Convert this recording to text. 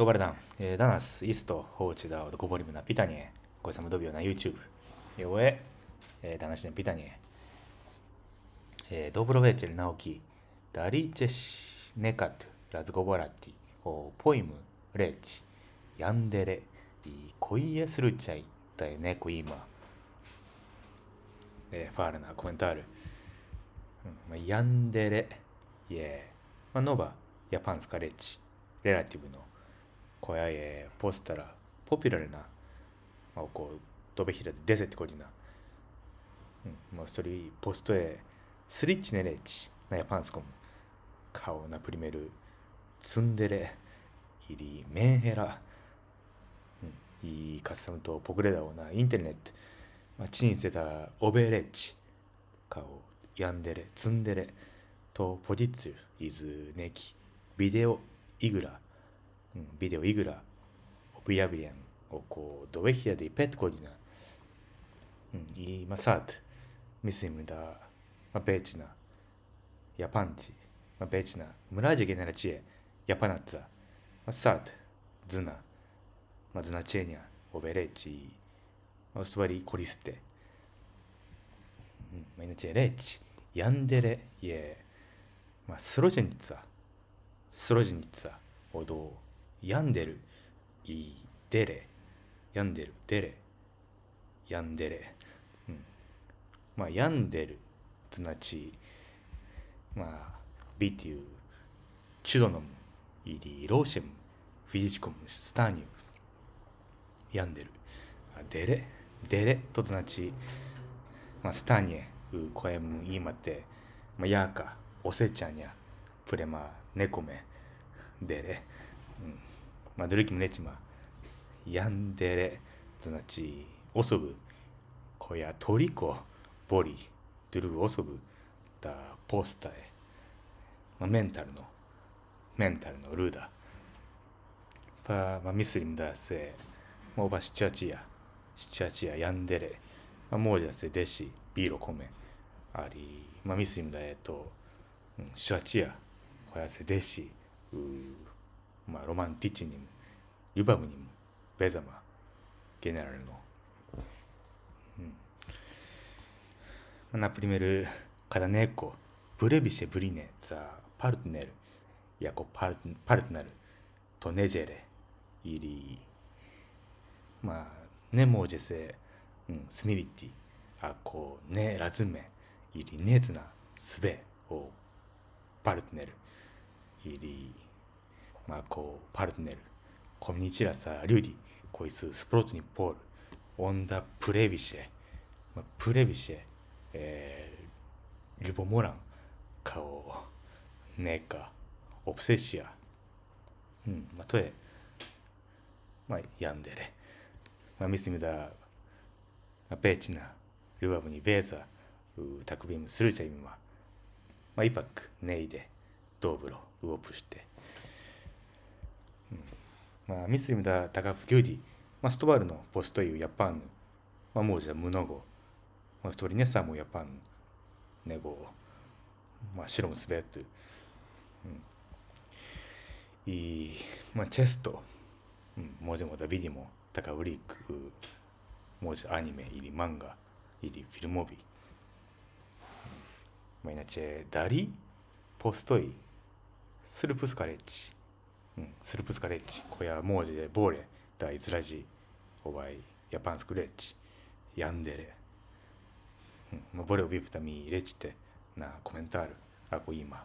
ドバルダン、えー、ダナス、イスト、ホーチダウド、コボリムナ、ピタニエ、コイサムドビオナ、YouTube、ヨエ、えー、ダナシネ、ピタニエ、えー、ドブロベーチェル、ナオキ、ダリチェシ、ネカト、ラズゴボラティ、おポイム、レッチ、ヤンデレ、イコイエスルチャイ、ダイネコイマ、えー、ファールナ、コメンターる、うんまあ、ヤンデレ、イエー、まあ、ノバ、ヤパンスカレッチ、レラティブのこやえポスタラポピュラルな、まあ、こうドベヒラで出せってこじな、うん、もうストリーポストエスリッチネレッチナヤパンスコム顔なプリメルツンデレイリメンヘラ、うん、いいカスタムとポグレダオなインテネット、まあ、地に捨てオベレッチ顔ヤンデレツンデレとポジッツイズネキビデオイグラビデオイグラオビアビリアンをこうドウェヒアディペットコリナ、うん、イマサートミスイムダ、まあ、ベチナヤパンチ、まあ、ベチナムラジェゲネラチエヤパナッツァ、マサートズナ、マあ、ズナチェニアオベレチオストバリコリステ、マイナチェレチヤンデレイエ、まスロジェニッツァスロジェニッツァおどう病んでるいでれ病んでるでれ病んでれ、うん、まあ病んでるつなちまあビティウチュドノムイリローシェムフィジチコムスターニュ病んでるでれでれとつなち、まあ、スターニエウコエムイマテ、まあ、ヤーカおせちゃにゃプレマネコメでれまあ、ルキムねチマ、ヤンデレ、とナチ、オソブ、コヤトリコ、ボリ、ドゥルオソブ、ダ、ポスタへ、まあ、メンタルの、メンタルのルーだ。パー、まあ、ミスリムダセ、オバシチちゃちや、しちゃア、や、やんでれ、まあ、モうじゃせ、でし、ビーロコメ、アリ、まあ、ミスリムダエト、シん、しちゃちや、こやせ、でー、まあ、ロマンティッチにもユバムにもベザマゲネラルの、うんまナプリメルカダネコブレビシェブリネザパルトネルヤコパルパルトナルトネジェレイリーまあネモジェセ、うん、スミリティあこうねラズメイリネズナスベをパルトネルイリーまあ、こう、パルトネル、コミニチラサ、リューディ、こいつ、スプロトニポール、オンダ・プレビシェ、まあ、プレビシェ、えー、リボモラン、カオ、ネカ、オプセシア、うん、まあ、とえ、まあ、ヤンデレ、まあ、ミスミダ、ベチナ、ルバブニ、ベーザ、タクビム、スルチャイムは、まあ、イパック、ネイデ、ドーブロ、ウオプして、まあ、ミスリムだダガフギュディ、まあ、ストバルのポストイユヤパンヌ、まあ、もうじゃムノゴ、まあ、ストリネサムヤパンネゴ、まあ、シロムスベット、うん、いまあ、チェスト、うん、モうもビディも、タカウリック、モジアニメ、イリ漫画、イリフィルモビ、まイいなちえ、ダリ、ポストイ、スルプスカレッジ、うん、スルプスカレッチ、小屋、モージェ、ボーレ、ダイズラジ、オバイ、ヤパンスクレッチ、ヤンデレ、うん、ボレオビプタミーレッチってなコメンタール、アコイーマー、